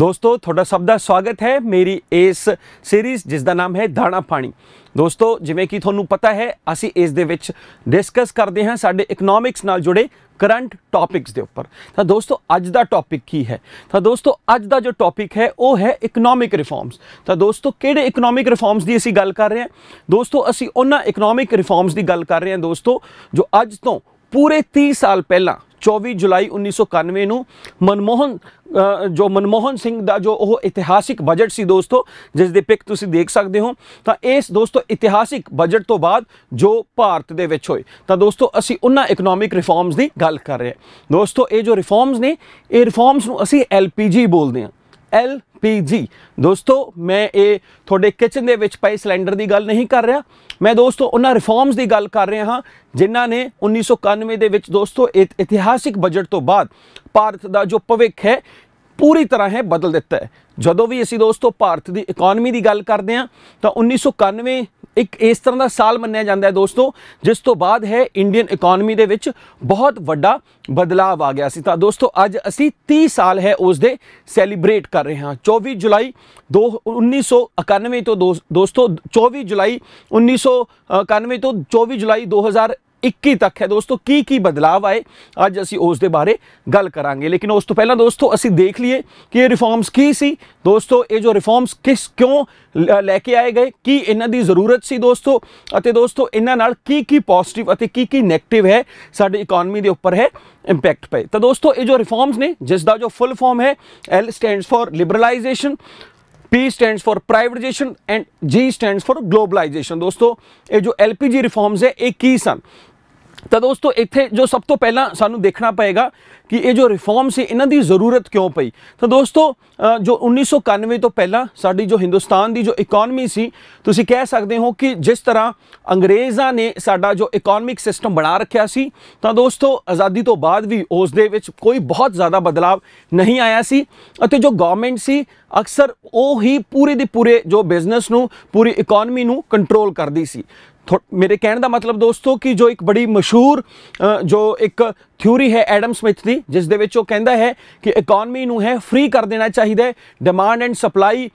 ਦੋਸਤੋ ਤੁਹਾਡਾ ਸਭ ਦਾ ਸਵਾਗਤ ਹੈ ਮੇਰੀ ਇਸ ਸੀਰੀਜ਼ ਜਿਸ ਦਾ ਨਾਮ ਹੈ ਦਾਣਾ ਪਾਣੀ ਦੋਸਤੋ ਜਿਵੇਂ ਕਿ ਤੁਹਾਨੂੰ ਪਤਾ ਹੈ ਅਸੀਂ ਇਸ ਦੇ ਵਿੱਚ ਡਿਸਕਸ ਕਰਦੇ ਹਾਂ ਸਾਡੇ ਇਕਨੋਮਿਕਸ ਨਾਲ ਜੁੜੇ ਕਰੰਟ ਟੌਪਿਕਸ ਦੇ ਉੱਪਰ ਤਾਂ ਦੋਸਤੋ ਅੱਜ ਦਾ ਟੌਪਿਕ ਕੀ ਹੈ ਤਾਂ ਦੋਸਤੋ ਅੱਜ ਦਾ ਜੋ ਟੌਪਿਕ ਹੈ ਉਹ ਹੈ ਇਕਨੋਮਿਕ ਰਿਫਾਰਮਸ ਤਾਂ ਦੋਸਤੋ ਕਿਹੜੇ ਇਕਨੋਮਿਕ ਰਿਫਾਰਮਸ ਦੀ ਅਸੀਂ ਗੱਲ ਕਰ ਰਹੇ ਹਾਂ ਦੋਸਤੋ ਅਸੀਂ ਉਹਨਾਂ ਇਕਨੋਮਿਕ ਰਿਫਾਰਮਸ ਦੀ ਗੱਲ ਕਰ ਰਹੇ ਹਾਂ ਦੋਸਤੋ ਜੋ ਅੱਜ ਤੋਂ ਪੂਰੇ 30 ਸਾਲ ਪਹਿਲਾਂ 24 ਜੁਲਾਈ 1991 ਨੂੰ ਮਨਮੋਹਨ ਜੋ ਮਨਮੋਹਨ ਸਿੰਘ ਦਾ ਜੋ ਉਹ ਇਤਿਹਾਸਿਕ ਬਜਟ ਸੀ ਦੋਸਤੋ ਜਿਸ ਦੇ ਪਿਕ ਤੁਸੀਂ ਦੇਖ ਸਕਦੇ ਹੋ ਤਾਂ ਇਸ ਦੋਸਤੋ ਇਤਿਹਾਸਿਕ ਬਜਟ ਤੋਂ ਬਾਅਦ ਜੋ ਭਾਰਤ ਦੇ ਵਿੱਚ ਹੋਏ ਤਾਂ ਦੋਸਤੋ ਅਸੀਂ ਉਹਨਾਂ ਇਕਨੋਮਿਕ ਰਿਫਾਰਮਸ ਦੀ ਗੱਲ ਕਰ ਰਹੇ ਹਾਂ ਦੋਸਤੋ ਇਹ ਜੋ ਰਿਫਾਰਮਸ ਨੇ ਇਹ ਰਿਫਾਰਮਸ ਨੂੰ ਅਸੀਂ ਐਲਪੀਜੀ ਬੋਲਦੇ ਹਾਂ ਐਲਪੀਜੀ ਦੋਸਤੋ ਮੈਂ ਇਹ ਤੁਹਾਡੇ ਕਿਚਨ ਦੇ ਵਿੱਚ ਪਏ ਸਿਲੰਡਰ ਦੀ ਗੱਲ ਨਹੀਂ ਕਰ ਰਿਹਾ ਮੈਂ ਦੋਸਤੋ ਉਹਨਾਂ ਰਿਫਾਰਮਸ ਦੀ ਗੱਲ ਕਰ ਰਿਹਾ ਹਾਂ ਜਿਨ੍ਹਾਂ ਨੇ 1991 ਦੇ ਵਿੱਚ ਦੋਸਤੋ ਇਤਿਹਾਸਿਕ ਬਜਟ ਤੋਂ ਬਾਅਦ ਭਾਰਤ ਦਾ ਜੋ ਭਵਿੱਖ ਹੈ ਪੂਰੀ ਤਰ੍ਹਾਂ ਹੈ ਬਦਲ ਦਿੱਤਾ ਹੈ ਜਦੋਂ ਵੀ ਅਸੀਂ ਦੋਸਤੋ ਭਾਰਤ ਦੀ ਇਕਨੋਮੀ ਦੀ ਗੱਲ ਕਰਦੇ ਆ ਤਾਂ 1991 ਇੱਕ ਇਸ ਤਰ੍ਹਾਂ ਦਾ ਸਾਲ ਮੰਨਿਆ ਜਾਂਦਾ ਹੈ ਦੋਸਤੋ ਜਿਸ ਤੋਂ ਬਾਅਦ ਹੈ ਇੰਡੀਅਨ ਇਕਨੋਮੀ ਦੇ ਵਿੱਚ ਬਹੁਤ ਵੱਡਾ ਬਦਲਾਅ ਆ ਗਿਆ ਸੀ ਤਾਂ ਦੋਸਤੋ ਅੱਜ ਅਸੀਂ 30 ਸਾਲ ਹੈ ਉਸ ਦੇ ਸੈਲੀਬ੍ਰੇਟ ਕਰ ਰਹੇ ਹਾਂ 24 ਜੁਲਾਈ 1991 ਤੋਂ ਦੋਸਤੋ 24 ਜੁਲਾਈ 1991 ਤੋਂ 24 ਜੁਲਾਈ 2000 21 ਤੱਕ ਹੈ ਦੋਸਤੋ ਕੀ ਕੀ ਬਦਲਾਅ ਆਏ ਅੱਜ ਅਸੀਂ ਉਸ ਦੇ ਬਾਰੇ ਗੱਲ ਕਰਾਂਗੇ ਲੇਕਿਨ ਉਸ ਤੋਂ ਪਹਿਲਾਂ ਦੋਸਤੋ ਅਸੀਂ ਦੇਖ ਲਈਏ ਕਿ ਇਹ ਰਿਫਾਰਮਸ ਕੀ ਸੀ ਦੋਸਤੋ ਇਹ ਜੋ ਰਿਫਾਰਮਸ ਕਿਸ ਕਿਉਂ ਲੈ ਕੇ ਆਏ ਗਏ ਕੀ ਇਹਨਾਂ ਦੀ ਜ਼ਰੂਰਤ ਸੀ ਦੋਸਤੋ ਅਤੇ ਦੋਸਤੋ ਇਹਨਾਂ ਨਾਲ ਕੀ ਕੀ ਪੋਜ਼ਿਟਿਵ ਅਤੇ ਕੀ ਕੀ 네ਗੇਟਿਵ ਹੈ ਸਾਡੀ ਇਕਨੋਮੀ ਦੇ ਉੱਪਰ ਹੈ ਇੰਪੈਕਟ ਪਏ ਤਾਂ ਦੋਸਤੋ ਇਹ ਜੋ ਰਿਫਾਰਮਸ ਨੇ ਜਿਸ ਦਾ ਜੋ ਫੁੱਲ ਫਾਰਮ ਹੈ L stands for liberalisation P stands for privatization and G stands for globalization ਦੋਸਤੋ ਇਹ ਜੋ LPG reforms ਹੈ ਇਹ ਕੀ ਸਨ ਤਾਂ ਦੋਸਤੋ ਇੱਥੇ ਜੋ ਸਭ ਤੋਂ ਪਹਿਲਾਂ ਸਾਨੂੰ ਦੇਖਣਾ ਪਏਗਾ ਕਿ ਇਹ ਜੋ ਰਿਫਾਰਮ ਸੀ ਇਹਨਾਂ ਦੀ ਜ਼ਰੂਰਤ ਕਿਉਂ ਪਈ ਤਾਂ ਦੋਸਤੋ ਜੋ 1991 ਤੋਂ ਪਹਿਲਾਂ ਸਾਡੀ ਜੋ ਹਿੰਦੁਸਤਾਨ ਦੀ ਜੋ ਇਕਨੋਮੀ ਸੀ ਤੁਸੀਂ ਕਹਿ ਸਕਦੇ ਹੋ ਕਿ ਜਿਸ ਤਰ੍ਹਾਂ ਅੰਗਰੇਜ਼ਾਂ ਨੇ ਸਾਡਾ ਜੋ ਇਕਨੋਮਿਕ ਸਿਸਟਮ ਬਣਾ ਰੱਖਿਆ ਸੀ ਤਾਂ ਦੋਸਤੋ ਆਜ਼ਾਦੀ ਤੋਂ ਬਾਅਦ ਵੀ ਉਸ ਦੇ ਵਿੱਚ ਕੋਈ ਬਹੁਤ ਜ਼ਿਆਦਾ ਬਦਲਾਅ ਨਹੀਂ ਆਇਆ ਸੀ ਅਤੇ ਜੋ ਗਵਰਨਮੈਂਟ ਸੀ ਅਕਸਰ ਉਹ ਹੀ ਪੂਰੇ ਦੇ ਪੂਰੇ ਜੋ ਬਿਜ਼ਨਸ ਨੂੰ ਪੂਰੀ ਇਕਨੋਮੀ ਨੂੰ ਕੰਟਰੋਲ ਕਰਦੀ ਸੀ ਮੇਰੇ ਕਹਿਣ ਦਾ ਮਤਲਬ ਦੋਸਤੋ ਕਿ ਜੋ ਇੱਕ ਬੜੀ ਮਸ਼ਹੂਰ ਜੋ ਇੱਕ ਥਿਊਰੀ ਹੈ ਐਡਮ ਸਮਿਥ ਦੀ ਜਿਸ ਦੇ ਵਿੱਚ ਉਹ ਕਹਿੰਦਾ ਹੈ ਕਿ ਇਕਨੋਮੀ ਨੂੰ ਹੈ ਫ੍ਰੀ ਕਰ ਦੇਣਾ ਚਾਹੀਦਾ ਹੈ ਡਿਮਾਂਡ ਐਂਡ ਸਪਲਾਈ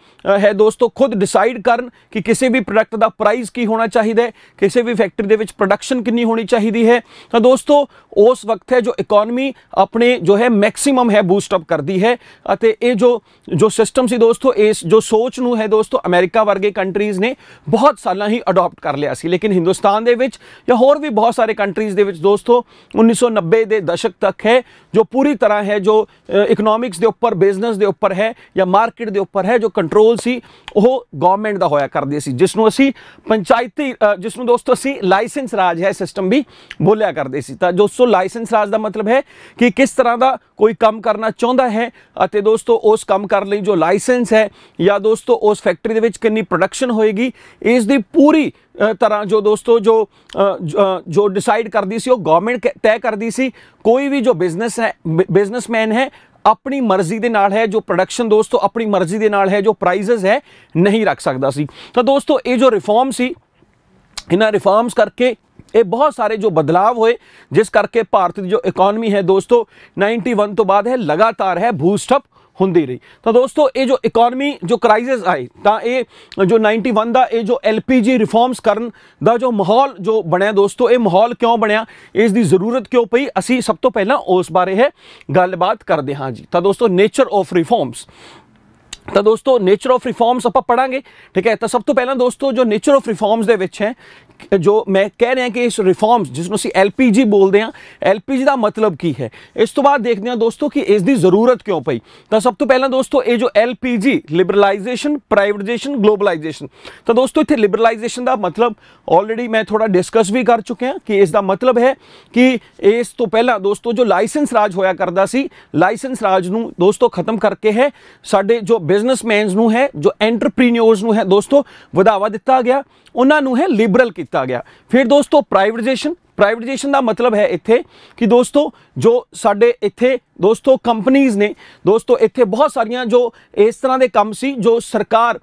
ਹੈ ਦੋਸਤੋ ਖੁਦ ਡਿਸਾਈਡ ਕਰਨ ਕਿ ਕਿਸੇ ਵੀ ਪ੍ਰੋਡਕਟ ਦਾ ਪ੍ਰਾਈਸ ਕੀ ਹੋਣਾ ਚਾਹੀਦਾ ਹੈ ਕਿਸੇ ਵੀ ਫੈਕਟਰੀ ਦੇ ਵਿੱਚ ਪ੍ਰੋਡਕਸ਼ਨ ਕਿੰਨੀ ਹੋਣੀ ਚਾਹੀਦੀ ਹੈ ਤਾਂ ਦੋਸਤੋ ਉਸ ਵਕਤ ਹੈ ਜੋ ਇਕਨੋਮੀ ਆਪਣੇ ਜੋ ਹੈ ਮੈਕਸਿਮਮ ਹੈ ਬੂਸਟ ਅਪ ਕਰਦੀ ਹੈ ਅਤੇ ਇਹ ਜੋ ਜੋ ਸਿਸਟਮ ਸੀ ਦੋਸਤੋ ਇਸ ਜੋ ਸੋਚ ਨੂੰ ਹੈ ਦੋਸਤੋ ਅਮਰੀਕਾ ਵਰਗੇ ਕੰਟਰੀਜ਼ ਨੇ ਬਹੁਤ ਸਾਲਾਂ ਹੀ ਅਡਾਪਟ ਕਰ ਲਿਆ ਸੀ ਲੇਕਿਨ ਹਿੰਦੁਸਤਾਨ ਦੇ ਵਿੱਚ ਜਾਂ ਹੋਰ ਵੀ ਬਹੁਤ ਸਾਰੇ ਕੰਟਰੀਜ਼ ਦੇ ਵਿੱਚ ਦੋਸਤੋ 1990 ਦੇ ਦਸ਼ਕ ਤੱਕ ਹੈ ਜੋ ਪੂਰੀ ਤਰ੍ਹਾਂ ਹੈ ਜੋ ਇਕਨੋਮਿਕਸ ਦੇ ਉੱਪਰ ਬਿਜ਼ਨਸ ਦੇ ਉੱਪਰ ਹੈ ਜਾਂ ਮਾਰਕੀਟ ਦੇ ਉੱਪਰ ਹੈ ਜੋ ਕੰਟਰੋਲ ਸੀ ਉਹ ਗਵਰਨਮੈਂਟ ਦਾ ਹੋਇਆ ਕਰਦੀ ਸੀ ਜਿਸ ਨੂੰ ਅਸੀਂ ਪੰਚਾਇਤੀ ਜਿਸ ਨੂੰ ਦੋਸਤੋ ਅਸੀਂ ਲਾਇਸੈਂਸ ਰਾਜ ਹੈ ਸਿਸਟਮ ਵੀ ਬੋਲਿਆ ਕਰਦੇ ਸੀ ਤਾਂ ਜੋ ਸੋ ਲਾਇਸੈਂਸ ਰਾਜ ਦਾ ਮਤਲਬ ਹੈ ਕਿ ਕਿਸ ਤਰ੍ਹਾਂ ਦਾ ਕੋਈ ਕੰਮ ਕਰਨਾ ਚਾਹੁੰਦਾ ਹੈ ਅਤੇ ਦੋਸਤੋ ਉਸ ਕੰਮ ਕਰਨ ਲਈ ਜੋ ਲਾਇਸੈਂਸ ਹੈ ਜਾਂ ਦੋਸਤੋ ਉਸ ਫੈਕਟਰੀ ਦੇ ਵਿੱਚ ਕਿੰਨੀ ਪ੍ਰੋਡਕਸ਼ਨ ਹੋਏਗੀ ਇਸ ਦੀ ਪੂਰੀ ਤਰ੍ਹਾਂ ਜੋ ਦੋਸਤੋ ਜੋ ਜੋ ਡਿਸਾਈਡ ਕਰਦੀ ਸੀ ਉਹ ਗਵਰਨਮੈਂਟ ਤੈਅ ਕਰਦੀ ਸੀ ਕੋਈ ਵੀ ਜੋ ਬਿਜ਼ਨਸ ਹੈ ਬਿਜ਼ਨਸਮੈਨ ਹੈ ਆਪਣੀ ਮਰਜ਼ੀ ਦੇ ਨਾਲ ਹੈ ਜੋ ਪ੍ਰੋਡਕਸ਼ਨ ਦੋਸਤੋ ਆਪਣੀ ਮਰਜ਼ੀ ਦੇ ਨਾਲ ਹੈ ਜੋ ਪ੍ਰਾਈਸਸ ਹੈ ਨਹੀਂ ਰੱਖ ਸਕਦਾ ਸੀ ਤਾਂ ਦੋਸਤੋ ਇਹ ਜੋ ਰਿਫਾਰਮ ਸੀ ਇਹਨਾਂ ਰਿਫਾਰਮਸ ਕਰਕੇ ਇਹ ਬਹੁਤ ਸਾਰੇ ਜੋ ਬਦਲਾਵ ਹੋਏ ਜਿਸ ਕਰਕੇ ਭਾਰਤ ਦੀ ਜੋ ਇਕਨੋਮੀ ਹੈ ਦੋਸਤੋ 91 ਤੋਂ ਬਾਅਦ ਹੈ ਲਗਾਤਾਰ ਹੈ ਬੂਸਟ ਅਪ ਹੁੰਦੀ ਰਹੀ ਤਾਂ ਦੋਸਤੋ ਇਹ ਜੋ ਇਕਨੋਮੀ ਜੋ ਕ੍ਰਾਈਸਿਸ ਆਈ ਤਾਂ ਇਹ ਜੋ 91 ਦਾ ਇਹ ਜੋ ਐਲਪੀਜੀ ਰਿਫਾਰਮਸ ਕਰਨ ਦਾ ਜੋ ਮਾਹੌਲ ਜੋ ਬਣਿਆ ਦੋਸਤੋ ਇਹ ਮਾਹੌਲ ਕਿਉਂ ਬਣਿਆ ਇਸ ਦੀ ਜ਼ਰੂਰਤ ਕਿਉਂ ਪਈ ਅਸੀਂ ਸਭ ਤੋਂ ਪਹਿਲਾਂ ਉਸ ਬਾਰੇ ਹੈ ਗੱਲਬਾਤ ਕਰਦੇ ਹਾਂ ਜੀ ਤਾਂ ਦੋਸਤੋ ਨੇਚਰ ਆਫ ਰਿਫਾਰਮਸ ਤਾਂ ਦੋਸਤੋ ਨੇਚਰ ਆਫ ਰਿਫਾਰਮਸ ਆਪਾਂ ਪੜਾਂਗੇ ਠੀਕ ਹੈ ਤਾਂ ਸਭ ਤੋਂ ਪਹਿਲਾਂ ਦੋਸਤੋ ਜੋ ਨੇਚਰ ਆਫ ਰਿਫਾਰਮਸ ਦੇ ਵਿੱਚ ਹੈ ਜੋ ਮੈਂ ਕਹਿ ਰਿਹਾ ਕਿ ਇਸ ਰਿਫਾਰਮਸ ਜਿਸ ਨੂੰ ਅਸੀਂ ਐਲਪੀਜੀ ਬੋਲਦੇ ਆ ਐਲਪੀਜੀ ਦਾ ਮਤਲਬ ਕੀ ਹੈ ਇਸ ਤੋਂ ਬਾਅਦ ਦੇਖਦੇ ਆ ਦੋਸਤੋ ਕਿ ਇਸ ਦੀ ਜ਼ਰੂਰਤ ਕਿਉਂ ਪਈ ਤਾਂ ਸਭ ਤੋਂ ਪਹਿਲਾਂ ਦੋਸਤੋ ਇਹ ਜੋ ਐਲਪੀਜੀ ਲਿਬਰਲਾਈਜੇਸ਼ਨ ਪ੍ਰਾਈਵੇਟਾਈਜੇਸ਼ਨ ਗਲੋਬਲਾਈਜੇਸ਼ਨ ਤਾਂ ਦੋਸਤੋ ਇੱਥੇ ਲਿਬਰਲਾਈਜੇਸ਼ਨ ਦਾ ਮਤਲਬ ਆਲਰੇਡੀ ਮੈਂ ਥੋੜਾ ਡਿਸਕਸ ਵੀ ਕਰ ਚੁੱਕਿਆ ਕਿ ਇਸ ਦਾ ਮਤਲਬ ਹੈ ਕਿ ਇਸ ਤੋਂ ਪਹਿਲਾਂ ਦੋਸਤੋ ਜੋ ਲਾਇਸੈਂਸ ਰਾਜ ਹੋਇਆ ਕਰਦਾ ਸੀ ਲਾਇਸੈਂਸ ਰਾਜ ਨੂੰ ਦੋਸਤੋ ਖਤਮ ਕਰਕੇ ਹੈ ਸਾਡੇ ਜੋ ਬਿਜ਼ਨਸਮੈਨਸ ਨੂੰ ਹੈ ਜੋ ਐਂਟਰਪ੍ਰੀਨਿਓਰਸ ਨੂੰ ਹੈ ਦੋਸਤੋ ਵਧਾਵਾ ਦਿੱਤਾ ਗਿਆ ਉਹਨਾਂ ਨੂੰ ਹੈ ਲਿਬਰਲ ਕੀਤਾ ਗਿਆ ਫਿਰ ਦੋਸਤੋ ਪ੍ਰਾਈਵੇਟਾਈਜੇਸ਼ਨ ਪ੍ਰਾਈਵੇਟਾਈਜੇਸ਼ਨ ਦਾ ਮਤਲਬ ਹੈ ਇੱਥੇ ਕਿ ਦੋਸਤੋ ਜੋ ਸਾਡੇ ਇੱਥੇ ਦੋਸਤੋ ਕੰਪਨੀਆਂ ਨੇ ਦੋਸਤੋ ਇੱਥੇ ਬਹੁਤ ਸਾਰੀਆਂ ਜੋ ਇਸ ਤਰ੍ਹਾਂ ਦੇ ਕੰਮ ਸੀ ਜੋ ਸਰਕਾਰ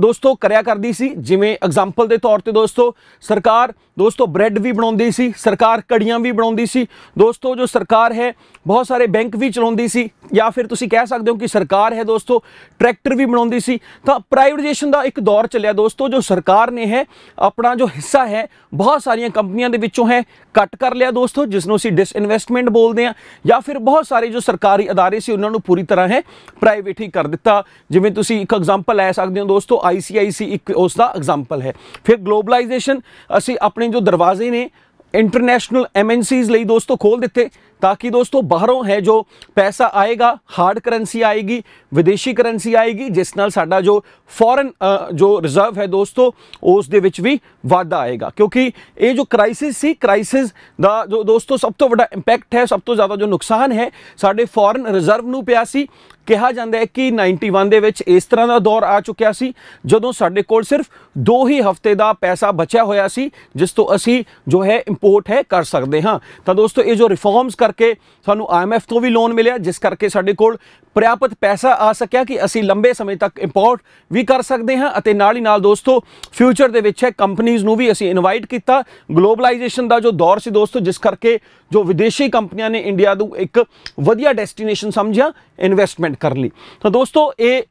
ਦੋਸਤੋ ਕਰਿਆ ਕਰਦੀ ਸੀ ਜਿਵੇਂ ਐਗਜ਼ਾਮਪਲ ਦੇ ਤੌਰ ਤੇ ਦੋਸਤੋ ਸਰਕਾਰ ਦੋਸਤੋ ਬ੍ਰੈਡ ਵੀ ਬਣਾਉਂਦੀ ਸੀ ਸਰਕਾਰ ਕੜੀਆਂ ਵੀ ਬਣਾਉਂਦੀ ਸੀ ਦੋਸਤੋ ਜੋ ਸਰਕਾਰ ਹੈ ਬਹੁਤ ਸਾਰੇ ਬੈਂਕ ਵੀ ਚਲਾਉਂਦੀ ਸੀ ਜਾਂ ਫਿਰ ਤੁਸੀਂ ਕਹਿ ਸਕਦੇ ਹੋ ਕਿ ਸਰਕਾਰ ਹੈ ਦੋਸਤੋ ਟਰੈਕਟਰ ਵੀ ਬਣਾਉਂਦੀ ਸੀ ਤਾਂ ਪ੍ਰਾਈਵੇਟਾਈਜੇਸ਼ਨ ਦਾ ਇੱਕ ਦੌਰ ਚੱਲਿਆ ਦੋਸਤੋ ਜੋ ਸਰਕਾਰ ਨੇ ਹੈ ਆਪਣਾ ਜੋ ਹਿੱਸਾ ਹੈ ਬਹੁਤ ਸਾਰੀਆਂ ਕੰਪਨੀਆਂ ਦੇ ਵਿੱਚੋਂ ਹੈ ਕੱਟ ਕਰ ਲਿਆ ਦੋਸਤੋ ਜਿਸ ਨੂੰ ਅਸੀਂ ਡਿਸਇਨਵੈਸਟਮੈਂਟ ਬੋਲਦੇ ਆ ਜਾਂ ਫਿਰ ਬਹੁਤ ਸਾਰੇ ਜੋ ਸਰਕਾਰੀ ادارے ਸੀ ਉਹਨਾਂ ਨੂੰ ਪੂਰੀ ਤਰ੍ਹਾਂ ਹੈ ਪ੍ਰਾਈਵੇਟ ਹੀ ਕਰ ਦਿੱਤਾ ਜਿਵੇਂ ਤੁਸੀਂ ਇੱਕ ਐਗਜ਼ਾਮਪਲ ਲੈ ਸਕਦੇ ਹੋ ਦੋਸਤੋ ICICI ਇੱਕ ਉਸ ਦਾ ਐਗਜ਼ਾਮਪਲ ਹੈ ਫਿਰ ਗਲੋਬਲਾਈਜੇਸ਼ਨ ਅਸੀਂ ਆਪਣੇ ਜੋ ਦਰਵਾਜ਼ੇ ਨੇ ਇੰਟਰਨੈਸ਼ਨਲ ਐਮਐਨਸੀਜ਼ ਲਈ ਦੋਸਤੋ ਖੋਲ ਦਿੱਤੇ ਤਾਂ ਕਿ ਦੋਸਤੋ ਬਾਹਰੋਂ ਹੈ ਜੋ ਪੈਸਾ ਆਏਗਾ ਹਾਰਡ ਕਰੰਸੀ ਆਏਗੀ ਵਿਦੇਸ਼ੀ ਕਰੰਸੀ ਆਏਗੀ ਜਿਸ ਨਾਲ ਸਾਡਾ ਜੋ ਫੋਰਨ ਜੋ ਰਿਜ਼ਰਵ ਹੈ ਦੋਸਤੋ ਉਸ ਦੇ ਵਿੱਚ ਵੀ ਵਾਧਾ ਆਏਗਾ ਕਿਉਂਕਿ ਇਹ ਜੋ ਕ੍ਰਾਈਸਿਸ ਸੀ ਕ੍ਰਾਈਸਿਸ ਦਾ ਜੋ ਦੋਸਤੋ ਸਭ ਤੋਂ ਵੱਡਾ ਇੰਪੈਕਟ ਹੈ ਸਭ ਤੋਂ ਜ਼ਿਆਦਾ ਜੋ ਨੁਕਸਾਨ ਹੈ ਸਾਡੇ ਫੋਰਨ ਰਿਜ਼ਰਵ ਨੂੰ ਪਿਆ ਸੀ ਕਿਹਾ ਜਾਂਦਾ ਹੈ ਕਿ 91 ਦੇ ਵਿੱਚ ਇਸ ਤਰ੍ਹਾਂ ਦਾ ਦੌਰ ਆ ਚੁੱਕਿਆ ਸੀ ਜਦੋਂ ਸਾਡੇ ਕੋਲ ਸਿਰਫ 2 ਹੀ ਹਫ਼ਤੇ ਦਾ ਪੈਸਾ ਬਚਿਆ ਹੋਇਆ ਸੀ ਜਿਸ ਤੋਂ ਅਸੀਂ ਜੋ ਹੈ ਇੰਪੋਰਟ ਹੈ ਕਰ ਸਕਦੇ ਹਾਂ ਤਾਂ ਦੋਸਤੋ ਇਹ ਜੋ ਰਿਫਾਰਮਸ ਕਰਕੇ ਸਾਨੂੰ ਆਈਐਮਐਫ ਤੋਂ ਵੀ ਲੋਨ ਮਿਲਿਆ ਜਿਸ ਕਰਕੇ ਸਾਡੇ ਕੋਲ ਪ੍ਰਾਪਤ ਪੈਸਾ ਆ ਸਕਿਆ ਕਿ ਅਸੀਂ ਲੰਬੇ ਸਮੇਂ ਤੱਕ ਇੰਪੋਰਟ ਵੀ ਕਰ ਸਕਦੇ ਹਾਂ ਅਤੇ ਨਾਲ ਹੀ ਨਾਲ ਦੋਸਤੋ ਫਿਊਚਰ ਦੇ ਵਿੱਚ ਹੈ ਕੰਪਨੀਆਂ ਨੂੰ ਵੀ ਅਸੀਂ ਇਨਵਾਈਟ ਕੀਤਾ ਗਲੋਬਲਾਈਜੇਸ਼ਨ ਦਾ ਜੋ ਦੌਰ ਸੀ ਦੋਸਤੋ ਜਿਸ ਕਰਕੇ ਜੋ ਵਿਦੇਸ਼ੀ ਕੰਪਨੀਆਂ ਨੇ ਇੰਡੀਆ ਨੂੰ ਇੱਕ ਵਧੀਆ ਡੈਸਟੀਨੇਸ਼ਨ ਸਮਝਿਆ ਇਨਵੈਸਟਮੈਂਟ ਕਰ ਲਈ ਤਾਂ ਦੋਸਤੋ ਇਹ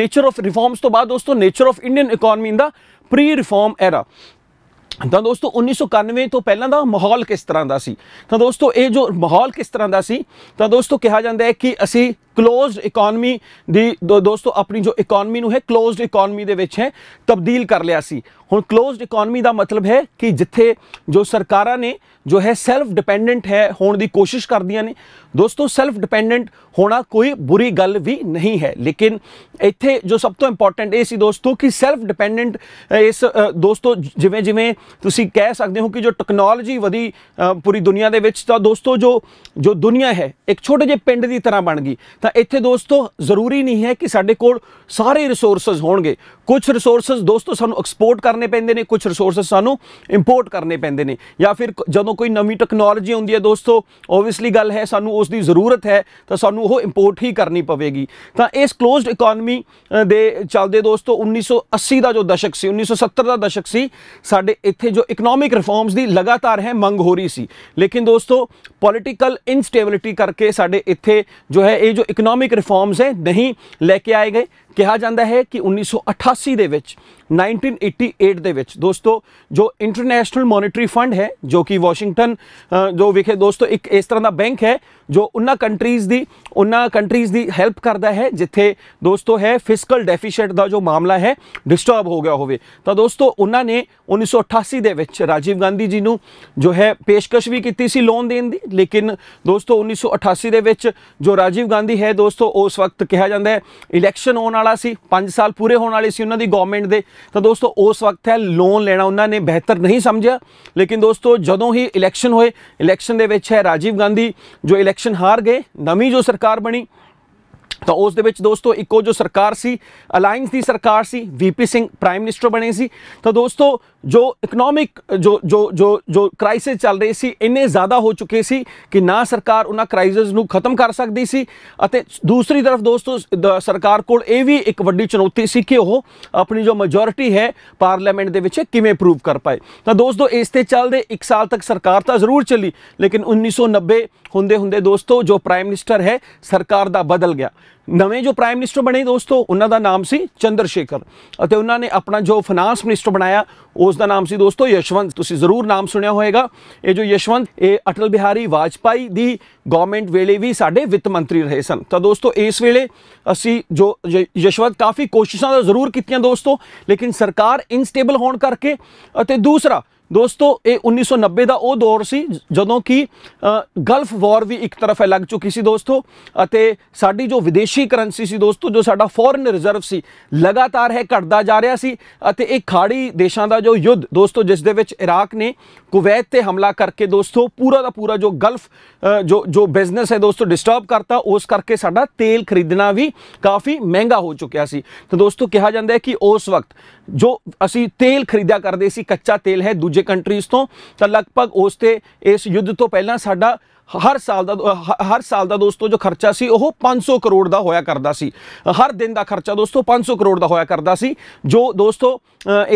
ਨੇਚਰ ਆਫ ਰਿਫਾਰਮਸ ਤੋਂ ਬਾਅਦ ਦੋਸਤੋ nature of Indian economy in the pre reform era ਤਾਂ ਦੋਸਤੋ 1991 ਤੋਂ ਪਹਿਲਾਂ ਦਾ ਮਾਹੌਲ ਕਿਸ ਤਰ੍ਹਾਂ ਦਾ ਸੀ ਤਾਂ ਦੋਸਤੋ ਇਹ ਜੋ ਮਾਹੌਲ ਕਿਸ ਤਰ੍ਹਾਂ ਦਾ ਸੀ ਤਾਂ ਦੋਸਤੋ ਕਿਹਾ ਜਾਂਦਾ ਹੈ ਕਿ ਅਸੀਂ ਕਲੋਜ਼ਡ ਇਕਨੋਮੀ ਦੀ ਦੋਸਤੋ ਆਪਣੀ ਜੋ ਇਕਨੋਮੀ ਨੂੰ ਹੈ ਕਲੋਜ਼ਡ ਇਕਨੋਮੀ ਦੇ ਵਿੱਚ ਹੈ ਤਬਦੀਲ ਕਰ ਲਿਆ ਸੀ ਹੁਣ ਕਲੋਜ਼ਡ ਇਕਨੋਮੀ ਦਾ ਮਤਲਬ ਹੈ ਕਿ ਜਿੱਥੇ ਜੋ ਸਰਕਾਰਾਂ ਨੇ ਜੋ ਹੈ ਸੈਲਫ ਡਿਪੈਂਡੈਂਟ ਹੈ ਹੋਣ ਦੀ ਕੋਸ਼ਿਸ਼ ਕਰਦੀਆਂ ਨੇ ਦੋਸਤੋ ਸੈਲਫ ਡਿਪੈਂਡੈਂਟ ਹੋਣਾ ਕੋਈ ਬੁਰੀ ਗੱਲ ਵੀ ਨਹੀਂ ਹੈ ਲੇਕਿਨ ਇੱਥੇ ਜੋ ਸਭ ਤੋਂ ਇੰਪੋਰਟੈਂਟ ਇਹ ਸੀ ਦੋਸਤੋ ਕਿ ਸੈਲਫ ਡਿਪੈਂਡੈਂਟ ਇਸ ਦੋਸਤੋ ਜਿਵੇਂ ਜਿਵੇਂ ਤੁਸੀਂ ਕਹਿ ਸਕਦੇ ਹੋ ਕਿ ਜੋ ਟੈਕਨੋਲੋਜੀ ਵਧੀ ਪੂਰੀ ਦੁਨੀਆ ਦੇ ਵਿੱਚ ਤਾਂ ਦੋਸਤੋ ਜੋ ਜੋ ਦੁਨੀਆ ਹੈ ਇੱਕ ਛੋਟੇ ਜਿਹੇ ਪਿੰਡ ਦੀ ਤਰ੍ਹਾਂ ਬਣ ਗਈ ਤਾਂ ਇੱਥੇ ਦੋਸਤੋ ਜ਼ਰੂਰੀ ਨਹੀਂ ਹੈ ਕਿ ਸਾਡੇ ਕੋਲ ਸਾਰੇ ਰਿਸੋਰਸਸ ਹੋਣਗੇ ਕੁਝ ਰਿਸੋਰਸਸ ਦੋਸਤੋ ਸਾਨੂੰ ਐਕਸਪੋਰਟ ਕਰਨੇ ਪੈਂਦੇ ਨੇ ਕੁਝ ਰਿਸੋਰਸਸ ਸਾਨੂੰ ਇੰਪੋਰਟ ਕਰਨੇ ਪੈਂਦੇ ਨੇ ਜਾਂ ਫਿਰ ਜਦੋਂ ਕੋਈ ਨਵੀਂ ਟੈਕਨੋਲੋਜੀ ਆਉਂਦੀ ਹੈ ਦੋਸਤੋ ਓਬਵੀਅਸਲੀ ਗੱਲ ਹੈ ਸਾਨੂੰ ਉਸ ਦੀ ਜ਼ਰੂਰਤ ਹੈ ਤਾਂ ਸਾਨੂੰ ਉਹ ਇੰਪੋਰਟ ਹੀ ਕਰਨੀ ਪਵੇਗੀ ਤਾਂ ਇਸ ক্লোਜ਼ਡ ਇਕਨੋਮੀ ਦੇ ਚੱਲਦੇ ਦੋਸਤੋ 1980 ਦਾ ਜੋ ਦਸ਼ਕ ਸੀ 1970 ਦਾ ਦਸ਼ਕ ਸੀ ਸਾਡੇ ਇੱਥੇ ਜੋ ਇਕਨੋਮਿਕ ਰਿਫਾਰਮਸ ਦੀ ਲਗਾਤਾਰ ਹੈ ਮੰਗ ਹੋ ਰਹੀ ਸੀ ਲੇਕਿਨ ਦੋਸਤੋ ਪੋਲਿਟੀਕਲ ਇਨਸਟੇਬਿਲਿਟੀ ਕਰਕੇ ਸਾਡੇ ਇੱਥੇ ਜੋ ਹੈ ਇਹ ਜੋ ਇਕਨੋਮਿਕ ਰਿਫਾਰਮਸ ਹੈ ਨਹੀਂ ਲੈ ਕੇ ਆਏ ਗਏ ਕਿਹਾ ਜਾਂਦਾ ਹੈ ਕਿ 1988 ਦੇ ਵਿੱਚ 1988 ਦੇ ਵਿੱਚ ਦੋਸਤੋ ਜੋ ਇੰਟਰਨੈਸ਼ਨਲ ਮੋਨਿਟਰੀ ਫੰਡ ਹੈ ਜੋ ਕਿ ਵਾਸ਼ਿੰਗਟਨ ਜੋ ਵਿਖੇ ਦੋਸਤੋ ਇੱਕ ਇਸ ਤਰ੍ਹਾਂ ਦਾ ਬੈਂਕ ਹੈ ਜੋ ਉਹਨਾਂ ਕੰਟਰੀਜ਼ ਦੀ ਉਹਨਾਂ ਕੰਟਰੀਜ਼ ਦੀ ਹੈਲਪ ਕਰਦਾ ਹੈ ਜਿੱਥੇ ਦੋਸਤੋ ਹੈ ਫਿਸਕਲ ਡੈਫੀਸਿਟ ਦਾ ਜੋ ਮਾਮਲਾ ਹੈ ਡਿਸਟਰਬ ਹੋ ਗਿਆ ਹੋਵੇ ਤਾਂ ਦੋਸਤੋ ਉਹਨਾਂ ਨੇ 1988 ਦੇ ਵਿੱਚ ਰਾਜੀਵ ਗਾਂਧੀ ਜੀ ਨੂੰ ਜੋ ਹੈ ਪੇਸ਼ਕਸ਼ ਵੀ ਕੀਤੀ ਸੀ ਲੋਨ ਦੇਣ ਦੀ ਲੇਕਿਨ ਦੋਸਤੋ 1988 ਦੇ ਵਿੱਚ ਜੋ ਰਾਜੀਵ ਗਾਂਧੀ ਹੈ ਦੋਸਤੋ ਉਸ ਵਕਤ ਕਿਹਾ ਜਾਂਦਾ ਹੈ ਇਲੈਕਸ਼ਨ ਆਉਣ ਵਾਲਾ ਸੀ 5 ਸਾਲ ਪੂਰੇ ਹੋਣ ਵਾਲੇ ਸੀ ਉਹਨਾਂ ਦੀ ਗਵਰਨਮੈਂਟ ਦੇ ਤਾਂ ਦੋਸਤੋ ਉਸ ਵਕਤ ਹੈ ਲੋਨ ਲੈਣਾ ਉਹਨਾਂ ਨੇ ਬਿਹਤਰ ਨਹੀਂ ਸਮਝਿਆ ਲੇਕਿਨ ਦੋਸਤੋ ਜਦੋਂ ਹੀ ਇਲੈਕਸ਼ਨ ਹੋਏ ਇਲੈਕਸ਼ਨ ਦੇ ਵਿੱਚ ਹੈ ਰਾਜੀਵ ਗਾਂਧੀ ਜੋ ਇਲੈਕਸ਼ਨ ਹਾਰ ਗਏ ਨਵੀਂ ਜੋ ਸਰਕਾਰ ਬਣੀ ਤਾਂ ਉਸ ਦੇ ਵਿੱਚ ਦੋਸਤੋ ਇੱਕੋ ਜੋ ਸਰਕਾਰ ਸੀ ਅਲਾਈਅੰਸ ਦੀ ਸਰਕਾਰ ਸੀ ਵੀਪੀ ਸਿੰਘ ਪ੍ਰਾਈਮ ਮਿਨਿਸਟਰ ਬਣੇ ਸੀ ਤਾਂ ਦੋਸਤੋ ਜੋ ਇਕਨੋਮਿਕ ਜੋ ਜੋ ਜੋ ਜੋ ਕ੍ਰਾਈਸਿਸ ਚੱਲ ਰਹੀ ਸੀ ਇੰਨੇ ਜ਼ਿਆਦਾ ਹੋ ਚੁੱਕੇ ਸੀ ਕਿ ਨਾ ਸਰਕਾਰ ਉਹਨਾਂ ਕ੍ਰਾਈਸਿਸ ਨੂੰ ਖਤਮ ਕਰ ਸਕਦੀ ਸੀ ਅਤੇ ਦੂਸਰੀ ਤਰਫ ਦੋਸਤੋ ਸਰਕਾਰ ਕੋਲ ਇਹ ਵੀ ਇੱਕ ਵੱਡੀ ਚੁਣੌਤੀ ਸੀ ਕਿ ਉਹ ਆਪਣੀ ਜੋ ਮੈਜੋਰਿਟੀ ਹੈ ਪਾਰਲੀਮੈਂਟ ਦੇ ਵਿੱਚ ਕਿਵੇਂ ਪ੍ਰੂਵ ਕਰ ਪਾਏ ਤਾਂ ਦੋਸਤੋ ਇਸ ਤੇ ਚੱਲਦੇ 1 ਸਾਲ ਤੱਕ ਸਰਕਾਰ ਤਾਂ ਜ਼ਰੂਰ ਚੱਲੀ ਲੇਕਿਨ 1990 ਹੁੰਦੇ ਹੁੰਦੇ ਦੋਸਤੋ ਜੋ ਪ੍ਰਾਈਮ ਮਿਨਿਸਟਰ ਹੈ ਸਰਕਾਰ ਦਾ ਬਦਲ ਗਿਆ ਨਵੇਂ ਜੋ ਪ੍ਰਾਈਮ ਮਿਨਿਸਟਰ ਬਣੇ ਦੋਸਤੋ ਉਹਨਾਂ ਦਾ ਨਾਮ ਸੀ ਚੰਦਰ ਸ਼ੇਖਰ ਅਤੇ ਉਹਨਾਂ ਨੇ ਆਪਣਾ ਜੋ ਫਾਈਨਾਂਸ ਮਿਨਿਸਟਰ ਬਣਾਇਆ ਉਸ ਦਾ ਨਾਮ ਸੀ ਦੋਸਤੋ ਯਸ਼ਵੰਤ ਤੁਸੀਂ ਜ਼ਰੂਰ ਨਾਮ ਸੁਣਿਆ ਹੋਵੇਗਾ ਇਹ ਜੋ ਯਸ਼ਵੰਤ ਇਹ ਅਟਲ ਬਿਹਾਰੀ ਵਾਜਪਾਈ ਦੀ ਗਵਰਨਮੈਂਟ ਵੇਲੇ ਵੀ ਸਾਡੇ ਵਿੱਤ ਮੰਤਰੀ ਰਹੇ ਸਨ ਤਾਂ ਦੋਸਤੋ ਇਸ ਵੇਲੇ ਅਸੀਂ ਜੋ ਯਸ਼ਵੰਤ ਕਾਫੀ ਕੋਸ਼ਿਸ਼ਾਂ ਤਾਂ ਜ਼ਰੂਰ ਕੀਤੀਆਂ ਦੋਸਤੋ ਲੇਕਿਨ ਸਰਕਾਰ ਇਨਸਟੇਬਲ ਹੋਣ ਕਰਕੇ ਅਤੇ ਦੂਸਰਾ ਦੋਸਤੋ ਇਹ 1990 ਦਾ ਉਹ ਦੌਰ ਸੀ ਜਦੋਂ ਕਿ ਗਲਫ ਵਾਰ ਵੀ ਇੱਕ ਤਰਫ ਹੈ ਲੱਗ ਚੁੱਕੀ ਸੀ ਦੋਸਤੋ ਅਤੇ ਸਾਡੀ ਜੋ ਵਿਦੇਸ਼ੀ ਕਰੰਸੀ ਸੀ ਦੋਸਤੋ ਜੋ ਸਾਡਾ ਫੋਰਨ ਰਿਜ਼ਰਵ ਸੀ ਲਗਾਤਾਰ ਹੈ ਘਟਦਾ ਜਾ ਰਿਹਾ ਸੀ ਅਤੇ ਇਹ ਖਾੜੀ ਦੇਸ਼ਾਂ ਦਾ ਜੋ ਯੁੱਧ ਦੋਸਤੋ ਜਿਸ ਦੇ ਵਿੱਚ ਇਰਾਕ ਨੇ ਕੁਵੈਤ ਤੇ ਹਮਲਾ ਕਰਕੇ ਦੋਸਤੋ ਪੂਰਾ ਦਾ ਪੂਰਾ ਜੋ ਗਲਫ ਜੋ ਜੋ ਬਿਜ਼ਨਸ ਹੈ ਦੋਸਤੋ ਡਿਸਟਰਬ ਕਰਤਾ ਉਸ ਕਰਕੇ ਸਾਡਾ ਤੇਲ ਖਰੀਦਣਾ ਵੀ ਕਾਫੀ ਮਹਿੰਗਾ ਹੋ ਚੁੱਕਿਆ ਸੀ ਤਾਂ ਦੋਸਤੋ ਕਿਹਾ ਜਾਂਦਾ ਹੈ ਕਿ ਉਸ ਵਕਤ ਜੋ ਅਸੀਂ ਤੇਲ ਖਰੀਦਿਆ ਕਰਦੇ ਸੀ ਕੱਚਾ ਤੇਲ ਹੈ ਦੂਜੇ ਕੰਟਰੀਜ਼ ਤੋਂ ਤਾਂ ਲਗਭਗ ਉਸ ਤੇ ਇਸ ਯੁੱਧ ਤੋਂ ਪਹਿਲਾਂ ਸਾਡਾ ਹਰ ਸਾਲ ਦਾ ਹਰ ਸਾਲ ਦਾ ਦੋਸਤੋ ਜੋ ਖਰਚਾ ਸੀ ਉਹ 500 ਕਰੋੜ ਦਾ ਹੋਇਆ ਕਰਦਾ ਸੀ ਹਰ ਦਿਨ ਦਾ ਖਰਚਾ ਦੋਸਤੋ 500 ਕਰੋੜ ਦਾ ਹੋਇਆ ਕਰਦਾ ਸੀ ਜੋ ਦੋਸਤੋ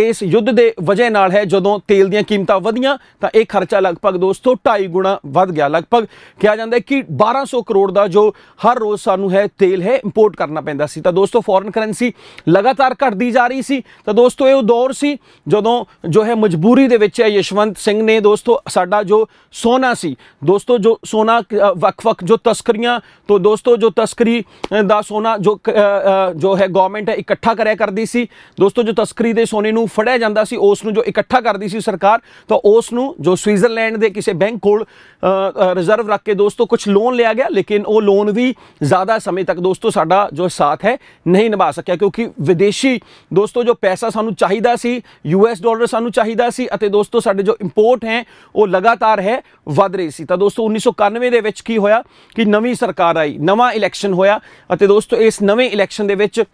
ਇਸ ਯੁੱਧ ਦੇ ਵਜ੍ਹਾ ਨਾਲ ਹੈ ਜਦੋਂ ਤੇਲ ਦੀਆਂ ਕੀਮਤਾਂ ਵਧੀਆਂ ਤਾਂ ਇਹ ਖਰਚਾ ਲਗਭਗ ਦੋਸਤੋ 2.5 ਗੁਣਾ ਵੱਧ ਗਿਆ ਲਗਭਗ ਕਿਹਾ ਜਾਂਦਾ ਹੈ ਕਿ 1200 ਕਰੋੜ ਦਾ ਜੋ ਹਰ ਰੋਜ਼ ਸਾਨੂੰ ਹੈ ਤੇਲ ਹੈ ਇੰਪੋਰਟ ਕਰਨਾ ਪੈਂਦਾ ਸੀ ਤਾਂ ਦੋਸਤੋ ਫੋਰਨ ਕਰੰਸੀ ਲਗਾਤਾਰ ਘਟਦੀ ਜਾ ਰਹੀ ਸੀ ਤਾਂ ਦੋਸਤੋ ਇਹ ਉਹ ਦੌਰ ਸੀ ਜਦੋਂ ਜੋ ਹੈ ਮਜਬੂਰੀ ਦੇ ਵਿੱਚ ਹੈ ਯਸ਼ਵੰਤ ਸਿੰਘ ਨੇ ਦੋਸਤੋ ਸਾਡਾ ਜੋ ਸੋਨਾ ਸੀ ਦੋਸਤੋ ਜੋ ਸੋਨਾ ਵਕ ਵਕ ਜੋ ਤਸਕਰੀਆਂ ਤੋਂ ਦੋਸਤੋ ਜੋ ਤਸਕਰੀ ਦਾ ਸੋਨਾ ਜੋ ਜੋ ਹੈ ਗਵਰਨਮੈਂਟ ਹੈ ਇਕੱਠਾ ਕਰਿਆ ਕਰਦੀ ਸੀ ਦੋਸਤੋ ਜੋ ਤਸਕਰੀ ਦੇ ਸੋਨੇ ਨੂੰ ਫੜਿਆ ਜਾਂਦਾ ਸੀ ਉਸ ਨੂੰ ਜੋ ਇਕੱਠਾ ਕਰਦੀ ਸੀ ਸਰਕਾਰ ਤਾਂ ਉਸ ਨੂੰ ਜੋ ਸਵਿਟਜ਼ਰਲੈਂਡ ਦੇ ਕਿਸੇ ਬੈਂਕ ਕੋਲ ਰਿਜ਼ਰਵ ਰੱਖ ਕੇ ਦੋਸਤੋ ਕੁਝ ਲੋਨ ਲਿਆ ਗਿਆ ਲੇਕਿਨ ਉਹ ਲੋਨ ਵੀ ਜ਼ਿਆਦਾ ਸਮੇਂ ਤੱਕ ਦੋਸਤੋ ਸਾਡਾ ਜੋ ਸਾਥ ਹੈ ਨਹੀਂ ਨਿਭਾ ਸਕਿਆ ਕਿਉਂਕਿ ਵਿਦੇਸ਼ੀ ਦੋਸਤੋ ਜੋ ਪੈਸਾ ਸਾਨੂੰ ਚਾਹੀਦਾ ਸੀ ਯੂ ਐਸ ਡਾਲਰ ਸਾਨੂੰ ਚਾਹੀਦਾ ਸੀ ਅਤੇ ਦੋਸਤੋ ਸਾਡੇ ਜੋ ਇੰਪੋਰਟ ਹੈ ਉਹ ਲਗਾਤਾਰ ਹੈ ਵਧ ਰਹੀ ਸੀ ਤਾਂ ਦੋਸਤੋ 1991 ਦੇ ਵਿੱਚ ਕੀ ਹੋਇਆ ਕਿ ਨਵੀਂ ਸਰਕਾਰ ਆਈ ਨਵਾਂ ਇਲੈਕਸ਼ਨ ਹੋਇਆ ਅਤੇ ਦੋਸਤੋ ਇਸ ਨਵੇਂ ਇਲੈਕਸ਼ਨ ਦੇ ਵਿੱਚ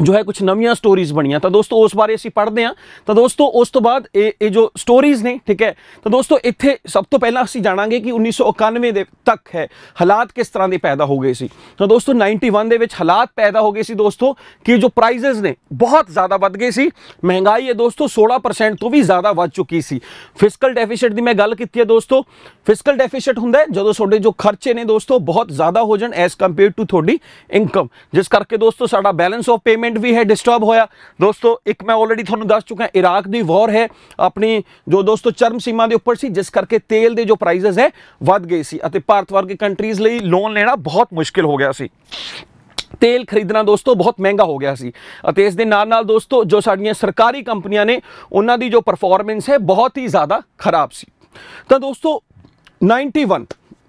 ਜੋ ਹੈ ਕੁਝ ਨਵੀਆਂ ਸਟੋਰੀਜ਼ ਬਣੀਆਂ ਤਾਂ ਦੋਸਤੋ ਉਸ ਬਾਰੇ ਅਸੀਂ ਪੜ੍ਹਦੇ ਆਂ ਤਾਂ ਦੋਸਤੋ ਉਸ ਤੋਂ ਬਾਅਦ ਇਹ ਇਹ ਜੋ ਸਟੋਰੀਜ਼ ਨੇ ਠੀਕ ਹੈ ਤਾਂ ਦੋਸਤੋ ਇੱਥੇ ਸਭ ਤੋਂ ਪਹਿਲਾਂ ਅਸੀਂ ਜਾਣਾਂਗੇ ਕਿ 1991 ਦੇ ਤੱਕ ਹੈ ਹਾਲਾਤ ਕਿਸ ਤਰ੍ਹਾਂ ਦੇ ਪੈਦਾ ਹੋ ਗਏ ਸੀ ਤਾਂ ਦੋਸਤੋ 91 ਦੇ ਵਿੱਚ ਹਾਲਾਤ ਪੈਦਾ ਹੋ ਗਏ ਸੀ ਦੋਸਤੋ ਕਿ ਜੋ ਪ੍ਰਾਈਸਸ ਨੇ ਬਹੁਤ ਜ਼ਿਆਦਾ ਵੱਧ ਗਏ ਸੀ ਮਹਿੰਗਾਈ ਹੈ ਦੋਸਤੋ 16% ਤੋਂ ਵੀ ਜ਼ਿਆਦਾ ਵੱਧ ਚੁੱਕੀ ਸੀ ਫਿਸਕਲ ਡੈਫੀਸਿਟ ਦੀ ਮੈਂ ਗੱਲ ਕੀਤੀ ਹੈ ਦੋਸਤੋ ਫਿਸਕਲ ਡੈਫੀਸਿਟ ਹੁੰਦਾ ਹੈ ਜਦੋਂ ਤੁਹਾਡੇ ਜੋ ਖਰਚੇ ਨੇ ਦੋਸਤੋ ਬਹੁਤ ਜ਼ਿਆਦਾ ਹੋ ਜਾਣ ਐਸ ਕੰਪੇਅਰ ਟੂ ਤੁਹਾਡੀ ਇਨਕਮ ਜਿਸ ਕਰਕੇ ਦੋਸਤੋ ਸਾਡਾ ਬੈਲੈਂਸ ਆਫ ਕਲਾਈਮੇਟ ਵੀ ਹੈ ਡਿਸਟਰਬ ਹੋਇਆ ਦੋਸਤੋ ਇੱਕ ਮੈਂ ਆਲਰੇਡੀ ਤੁਹਾਨੂੰ ਦੱਸ ਚੁੱਕਾ ਇਰਾਕ ਦੀ ਵਾਰ ਹੈ ਆਪਣੀ ਜੋ ਦੋਸਤੋ ਚਰਮ ਸੀਮਾ ਦੇ ਉੱਪਰ ਸੀ ਜਿਸ ਕਰਕੇ ਤੇਲ ਦੇ ਜੋ ਪ੍ਰਾਈਸਸ ਹੈ ਵੱਧ ਗਏ ਸੀ ਅਤੇ ਭਾਰਤ ਵਰਗੇ ਕੰਟਰੀਜ਼ ਲਈ ਲੋਨ ਲੈਣਾ ਬਹੁਤ ਮੁਸ਼ਕਿਲ ਹੋ ਗਿਆ ਸੀ ਤੇਲ ਖਰੀਦਣਾ ਦੋਸਤੋ ਬਹੁਤ ਮਹਿੰਗਾ ਹੋ ਗਿਆ ਸੀ ਅਤੇ ਇਸ ਦੇ ਨਾਲ ਨਾਲ ਦੋਸਤੋ ਜੋ ਸਾਡੀਆਂ ਸਰਕਾਰੀ ਕੰਪਨੀਆਂ ਨੇ ਉਹਨਾਂ ਦੀ ਜੋ ਪਰਫਾਰਮੈਂਸ ਹੈ ਬਹੁਤ ਹੀ ਜ਼ਿਆਦਾ ਖਰਾਬ ਸੀ ਤਾਂ ਦੋਸਤੋ 91